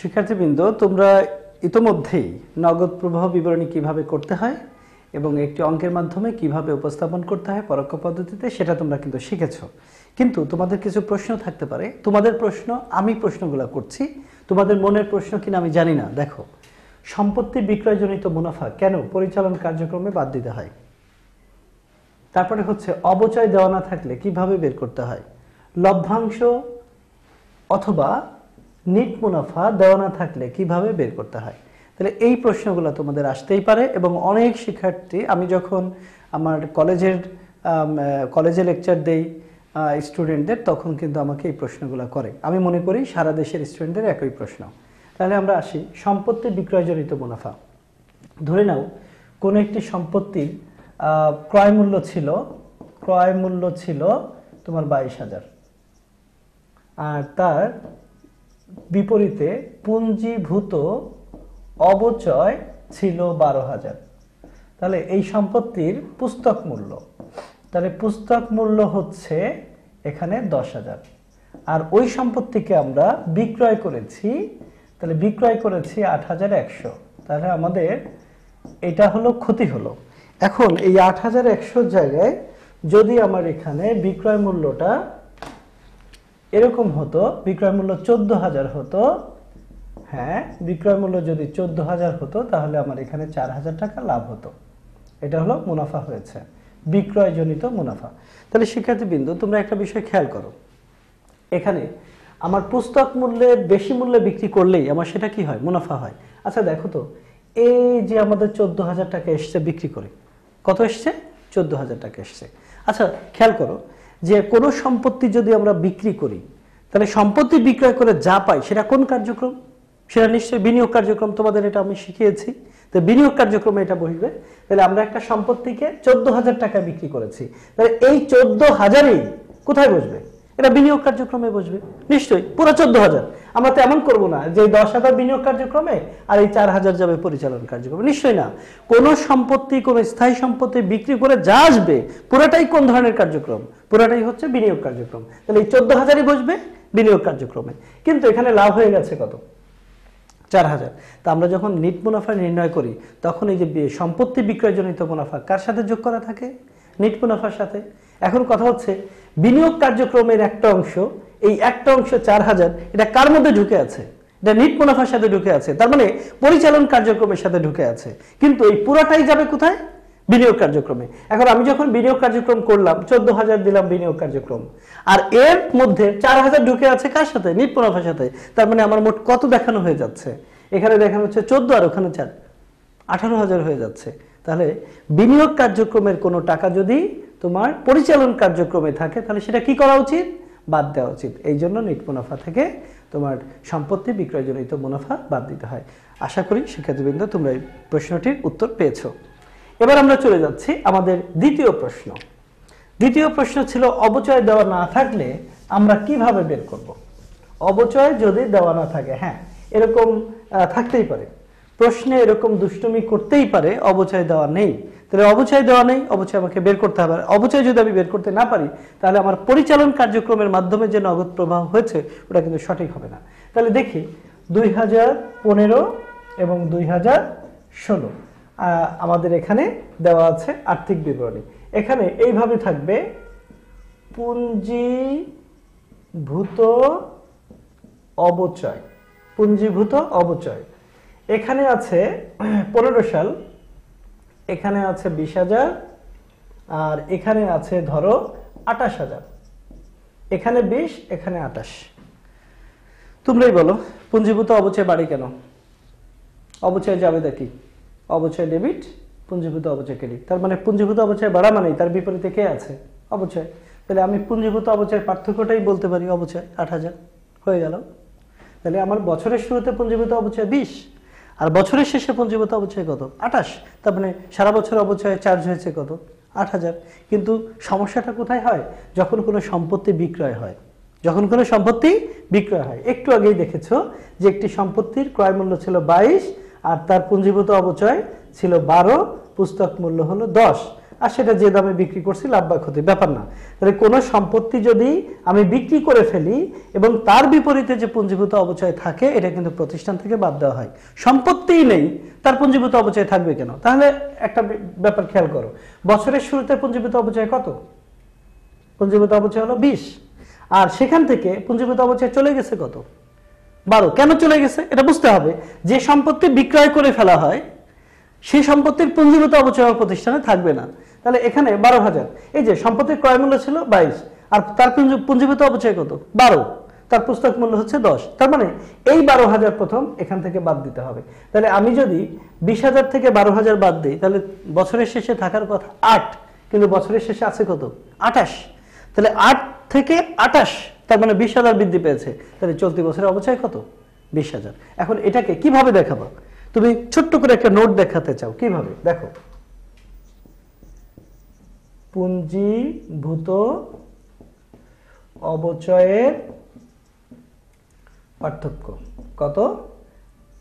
শিক্ষার্থীবৃন্দ তোমরা ইতোমধ্যেই নগদ প্রবাহ বিবরণী কিভাবে করতে হয় এবং একটি অঙ্কের মাধ্যমে কিভাবে উপস্থাপন করতে হয় পরোক্ষ পদ্ধতিতে সেটা তোমরা কিন্তু শিখেছ কিন্তু তোমাদের কিছু প্রশ্ন থাকতে পারে তোমাদের প্রশ্ন আমি প্রশ্নগুলো করছি তোমাদের মনের প্রশ্ন কিনা আমি জানি না দেখো সম্পত্তি বিক্রয়জনিত মুনাফা কেন পরিচালন কার্যক্রমে বাদ দিতে হয় তারপরে হচ্ছে অবচয় দেওয়া না থাকলে কিভাবে বের করতে হয় লভ্যাংশ অথবা নিট মুনাফা দেওয়া না থাকলে কিভাবে বের করতে হয় তাহলে এই প্রশ্নগুলো তোমাদের আসতেই পারে এবং অনেক শিক্ষার্থী আমি যখন আমার কলেজের কলেজে লেকচার দেই স্টুডেন্টদের তখন কিন্তু আমাকে এই প্রশ্নগুলো করে আমি মনে করি সারা দেশের স্টুডেন্টদের একই প্রশ্ন তাহলে আমরা আসি সম্পত্তি বিক্রয়জনিত মুনাফা ধরে নাও কোন একটি সম্পত্তির ক্রয় মূল্য ছিল ক্রয় মূল্য ছিল তোমার বাইশ হাজার আর তার বিপরীতে পুঞ্জীভূত অবচয় ছিল বারো হাজার তাহলে এই সম্পত্তির পুস্তক মূল্য তাহলে পুস্তক মূল্য হচ্ছে এখানে দশ হাজার আর ওই সম্পত্তিকে আমরা বিক্রয় করেছি তাহলে বিক্রয় করেছি আট হাজার একশো তাহলে আমাদের এটা হলো ক্ষতি হলো এখন এই আট হাজার একশোর জায়গায় যদি আমার এখানে বিক্রয় মূল্যটা এরকম হতো বিক্রয় মূল্য চোদ্দ হাজার হতো হ্যাঁ বিক্রয় মূল্য যদি চোদ্দ হাজার হতো তাহলে আমার এখানে চার হাজার টাকা লাভ হতো এটা হলো মুনাফা হয়েছে বিক্রয়জনিত মুনাফা তাহলে শিক্ষার্থীবৃন্দ তোমরা একটা বিষয় খেয়াল করো এখানে আমার পুস্তক মূল্যে বেশি মূল্যে বিক্রি করলেই আমার সেটা কি হয় মুনাফা হয় আচ্ছা দেখো তো এই যে আমাদের চোদ্দ হাজার টাকা এসছে বিক্রি করে কত এসছে চোদ্দ হাজার টাকা এসছে আচ্ছা খেয়াল করো যে কোনো সম্পত্তি যদি আমরা বিক্রি করি তাহলে সম্পত্তি বিক্রয় করে যা পাই সেটা কোন কার্যক্রম সেটা নিশ্চয়ই বিনিয়োগ কার্যক্রম তোমাদের এটা আমি শিখিয়েছি তো বিনিয়োগ কার্যক্রমে এটা বসবে তাহলে আমরা একটা সম্পত্তিকে চোদ্দ হাজার টাকা বিক্রি করেছি তাহলে এই চোদ্দ হাজারই কোথায় বসবে এটা বিনিয়োগ কার্যক্রমে বসবে নিশ্চয়ই পুরো চোদ্দ হাজার আমরা তো এমন করবো না যে দশ হাজার বিনিয়োগ কার্যক্রমে আর এই চার হাজার যাবে পরিচালন কার্যক্রমে নিশ্চয়ই না কোনো সম্পত্তি কোনো স্থায়ী সম্পত্তি বিক্রি করে যা আসবে পুরাটাই কোন ধরনের কার্যক্রম পুরাটাই হচ্ছে বিনিয়োগ কার্যক্রম তাহলে এই চোদ্দ হাজারই বসবে বিনিয়োগ কার্যক্রমে কিন্তু এখানে লাভ হয়ে গেছে কত চার হাজার তা আমরা যখন নিট মুনাফা নির্ণয় করি তখন এই যে সম্পত্তি বিক্রয়জনিত মুনাফা কার সাথে যোগ করা থাকে নিট মুনাফার সাথে এখন কথা হচ্ছে বিনিয়োগ কার্যক্রমের একটা অংশ এই একটা অংশ চার হাজার এটা কার মধ্যে ঢুকে আছে এটা নিট মুনাফার সাথে ঢুকে আছে তার মানে পরিচালন কার্যক্রমের সাথে ঢুকে আছে কিন্তু এই পুরাটাই যাবে কোথায় বিনিয়োগ কার্যক্রমে এখন আমি যখন বিনিয়োগ কার্যক্রম করলাম চোদ্দ হাজার দিলাম বিনিয়োগ কার্যক্রম আর এর মধ্যে চার হাজার ঢুকে আছে কার সাথে নিট মুনাফার সাথে তার মানে আমার মোট কত দেখানো হয়ে যাচ্ছে এখানে দেখানো হচ্ছে চোদ্দ আর ওখানে চার আঠারো হাজার হয়ে যাচ্ছে তাহলে বিনিয়োগ কার্যক্রমের কোনো টাকা যদি তোমার পরিচালন কার্যক্রমে থাকে তাহলে সেটা কি করা উচিত বাদ দেওয়া উচিত এই জন্য নিট মুনাফা থেকে তোমার সম্পত্তি বিক্রয়জনিত মুনাফা বাদ দিতে হয় আশা করি শিক্ষার্থীবৃন্দ তোমরা এই প্রশ্নটির উত্তর পেয়েছ এবার আমরা চলে যাচ্ছি আমাদের দ্বিতীয় প্রশ্ন দ্বিতীয় প্রশ্ন ছিল অবচয় দেওয়া না থাকলে আমরা কিভাবে বের করব। অবচয় যদি দেওয়া না থাকে হ্যাঁ এরকম থাকতেই পারে প্রশ্নে এরকম দুষ্টুমি করতেই পারে অবচয় দেওয়া নেই তাহলে অবচয় দেওয়া নেই অবচয় আমাকে বের করতে হবে অবচয় যদি আমি বের করতে না পারি তাহলে আমার পরিচালন কার্যক্রমের মাধ্যমে যে নগদ প্রবাহ হয়েছে ওটা কিন্তু সঠিক হবে না তাহলে দেখি দুই হাজার পনেরো এবং দুই হাজার ষোলো আমাদের এখানে দেওয়া আছে আর্থিক বিবরণী এখানে এইভাবে থাকবে পুঞ্জীভূত অবচয় পুঞ্জীভূত অবচয় এখানে আছে পনেরো সাল এখানে আছে বিশ হাজার আর এখানে আছে ধরো আটাশ হাজার এখানে বিশ এখানে আটাশ তোমরাই বলো পুঞ্জীভূত অবচয় বাড়ে কেন অবচয় যাবে দেখি অবচয় ডেবিট পুঞ্জীভূত অবচয় ক্রেডিট তার মানে পুঞ্জীভূত অবচয় বাড়া মানেই তার বিপরীতে কে আছে অবচয় তাহলে আমি পুঞ্জীভূত অবচয়ের পার্থক্যটাই বলতে পারি অবচয় আট হাজার হয়ে গেল তাহলে আমার বছরের শুরুতে পুঞ্জীভূত অবচয় বিশ আর বছরের শেষে পঞ্জীভূত অবচয় কত আঠাশ তার মানে সারা বছর অবচয় চার্জ হয়েছে কত আট হাজার কিন্তু সমস্যাটা কোথায় হয় যখন কোনো সম্পত্তি বিক্রয় হয় যখন কোনো সম্পত্তি বিক্রয় হয় একটু আগেই দেখেছ যে একটি সম্পত্তির ক্রয় মূল্য ছিল বাইশ আর তার পুঞ্জীভূত অবচয় ছিল বারো পুস্তক মূল্য হলো দশ আর সেটা যে দামে বিক্রি করছি লাভ বা ক্ষতি ব্যাপার না তাহলে কোনো সম্পত্তি যদি আমি বিক্রি করে ফেলি এবং তার বিপরীতে যে পুঞ্জীভূত অবচয় থাকে এটা কিন্তু প্রতিষ্ঠান থেকে বাদ দেওয়া হয় সম্পত্তিই নেই তার পুঞ্জীভূত অবচয় থাকবে কেন তাহলে একটা ব্যাপার খেয়াল করো বছরের শুরুতে পুঞ্জীভূত অবচয় কত পুঞ্জীভূত অবচয় হলো বিশ আর সেখান থেকে পুঞ্জীভূত অবচয় চলে গেছে কত বারো কেন চলে গেছে এটা বুঝতে হবে যে সম্পত্তি বিক্রয় করে ফেলা হয় সেই সম্পত্তির পুঞ্জীভূত অবচয় প্রতিষ্ঠানে থাকবে না তাহলে এখানে বারো হাজার এই যে সম্পত্তির ক্রয় মূল্য ছিল বাইশ আর তার পুঞ্জীভূত অপচয় কত বারো তার পুস্তক মূল্য হচ্ছে দশ তার মানে এই বারো হাজার প্রথম এখান থেকে বাদ দিতে হবে তাহলে আমি যদি বিশ হাজার থেকে বারো হাজার বাদ দিই তাহলে বছরের শেষে থাকার কথা আট কিন্তু বছরের শেষে আছে কত আঠাশ তাহলে আট থেকে আঠাশ তার মানে বিশ হাজার বৃদ্ধি পেয়েছে তাহলে চলতি বছরে অবচয় কত বিশ হাজার এখন এটাকে কিভাবে দেখাবো তুমি ছোট্ট করে একটা নোট দেখাতে চাও কিভাবে দেখো পুঞ্জীভূত অবচয়ের পার্থক্য কত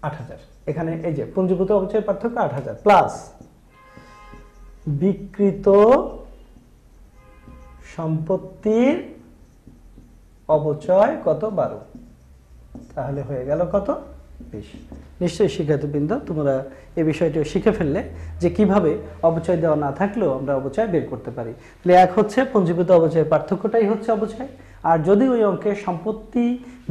আট এখানে এই যে পুঞ্জীভূত অবচয়ের পার্থক্য আট প্লাস বিকৃত সম্পত্তির অবচয় কত বারো তাহলে হয়ে গেল কত বেশ নিশ্চয়ই শিক্ষার্থীবৃন্দ তোমরা এই বিষয়টিও শিখে ফেললে যে কিভাবে অবচয় দেওয়া না থাকলেও আমরা অবচয় বের করতে পারি তাহলে এক হচ্ছে পঞ্জীভূত অবচয়ের পার্থক্যটাই হচ্ছে অবচয় আর যদি ওই অঙ্কে সম্পত্তি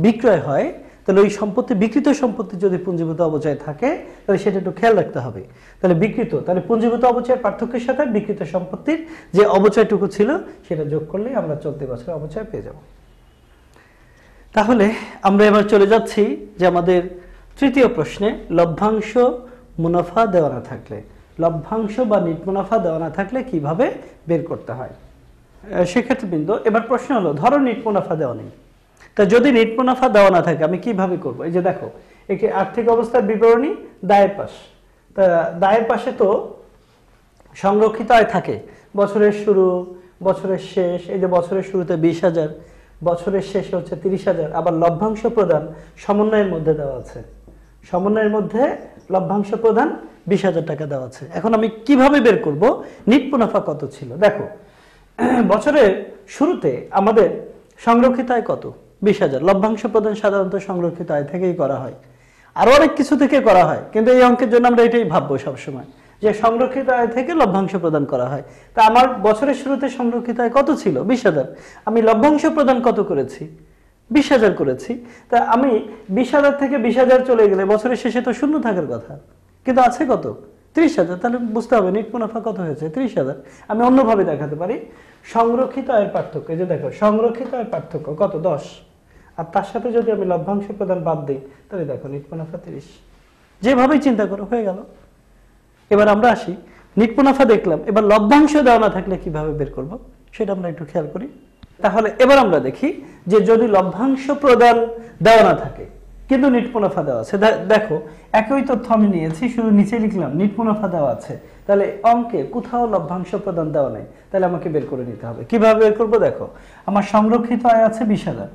বিক্রয় হয় তাহলে ওই সম্পত্তি বিকৃত সম্পত্তি যদি পুঞ্জীভূত অবচয় থাকে তাহলে সেটা একটু খেয়াল রাখতে হবে তাহলে বিকৃত তাহলে পুঞ্জীভূত অবচয়ের পার্থক্যের সাথে বিকৃত সম্পত্তির যে অবচয়টুকু ছিল সেটা যোগ করলেই আমরা চলতি বছর অবচয় পেয়ে যাব তাহলে আমরা এবার চলে যাচ্ছি যে আমাদের তৃতীয় প্রশ্নে লভ্যাংশ মুনাফা দেওয়া না থাকলে লভ্যাংশ বা নিট মুনাফা দেওয়া না থাকলে কিভাবে বের করতে হয় সেক্ষেত্রে বিন্দু এবার প্রশ্ন হলো ধরো নিট মুনাফা দেওয়া নেই তা যদি নিট মুনাফা দেওয়া না থাকে আমি কিভাবে করব এই যে দেখো একটি আর্থিক অবস্থার বিবরণী দায়ের পাশ তা দায়ের পাশে তো সংরক্ষিত আয় থাকে বছরের শুরু বছরের শেষ এই যে বছরের শুরুতে বিশ হাজার বছরের শেষে হচ্ছে তিরিশ হাজার আবার লভ্যাংশ প্রদান সমন্বয়ের মধ্যে দেওয়া আছে সমন্বয়ের মধ্যে লভ্যাংশ প্রদান বিশ হাজার টাকা দেওয়া আছে এখন আমি কিভাবে বের করব নিট মুনাফা কত ছিল দেখো বছরের শুরুতে আমাদের সংরক্ষিত আয় কত বিশ হাজার লভ্যাংশ প্রদান সাধারণত সংরক্ষিত আয় থেকেই করা হয় আরও অনেক কিছু থেকে করা হয় কিন্তু এই অঙ্কের জন্য আমরা এটাই ভাববো সবসময় যে সংরক্ষিত আয় থেকে লভ্যাংশ প্রদান করা হয় তা আমার বছরের শুরুতে সংরক্ষিত আয় কত ছিল বিশ হাজার আমি লভ্যাংশ প্রদান কত করেছি বিশ হাজার করেছি তা আমি বিশ হাজার থেকে বিশ হাজার চলে গেলে বছরের শেষে তো শূন্য থাকার কথা কিন্তু আছে কত ত্রিশ হাজার তাহলে বুঝতে হবে নিট মুনাফা কত হয়েছে ত্রিশ হাজার আমি অন্যভাবে দেখাতে পারি সংরক্ষিত আয়ের পার্থক্য যে দেখো সংরক্ষিত আয়ের পার্থক্য কত দশ আর তার সাথে যদি আমি লভ্যাংশ প্রদান বাদ দিই তাহলে দেখো নিট মুনাফা তিরিশ যেভাবেই চিন্তা করো হয়ে গেল এবার আমরা আসি নিট মুনাফা দেখলাম এবার লভ্যাংশ দেওয়া না থাকলে কিভাবে বের করব সেটা আমরা একটু খেয়াল করি তাহলে এবার আমরা দেখি যে যদি লভ্যাংশ প্রদান দেওয়া না থাকে কিন্তু নিট মুনাফা দেওয়া আছে দেখো একই তথ্য আমি নিয়েছি শুধু নিচে লিখলাম নিট মুনাফা দেওয়া আছে তাহলে অঙ্কে কোথাও লভ্যাংশ প্রদান দেওয়া নেই তাহলে আমাকে বের করে নিতে হবে কিভাবে বের করবো দেখো আমার সংরক্ষিত আয় আছে বিশ হাজার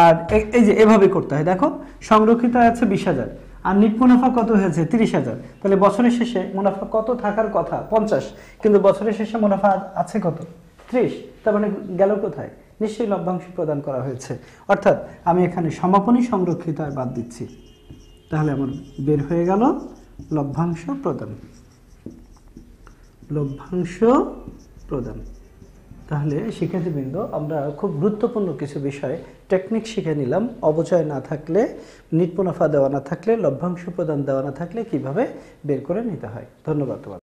আর এই যে এভাবে করতে হয় দেখো সংরক্ষিত আয় আছে বিশ হাজার আর নিট মুনাফা কত হয়েছে তিরিশ হাজার তাহলে বছরের শেষে মুনাফা কত থাকার কথা পঞ্চাশ কিন্তু বছরের শেষে মুনাফা আছে কত ত্রিশ তার মানে গেল কোথায় নিশ্চয়ই লভ্যাংশ প্রদান করা হয়েছে অর্থাৎ আমি এখানে সমাপনী সংরক্ষিত হয় বাদ দিচ্ছি তাহলে আমার বের হয়ে গেল লভ্যাংশ প্রদান লভ্যাংশ প্রদান তাহলে শিক্ষার্থীবৃন্দ আমরা খুব গুরুত্বপূর্ণ কিছু বিষয় টেকনিক শিখে নিলাম অবচয় না থাকলে নিট মুনাফা দেওয়া না থাকলে লভ্যাংশ প্রদান দেওয়া না থাকলে কিভাবে বের করে নিতে হয় ধন্যবাদ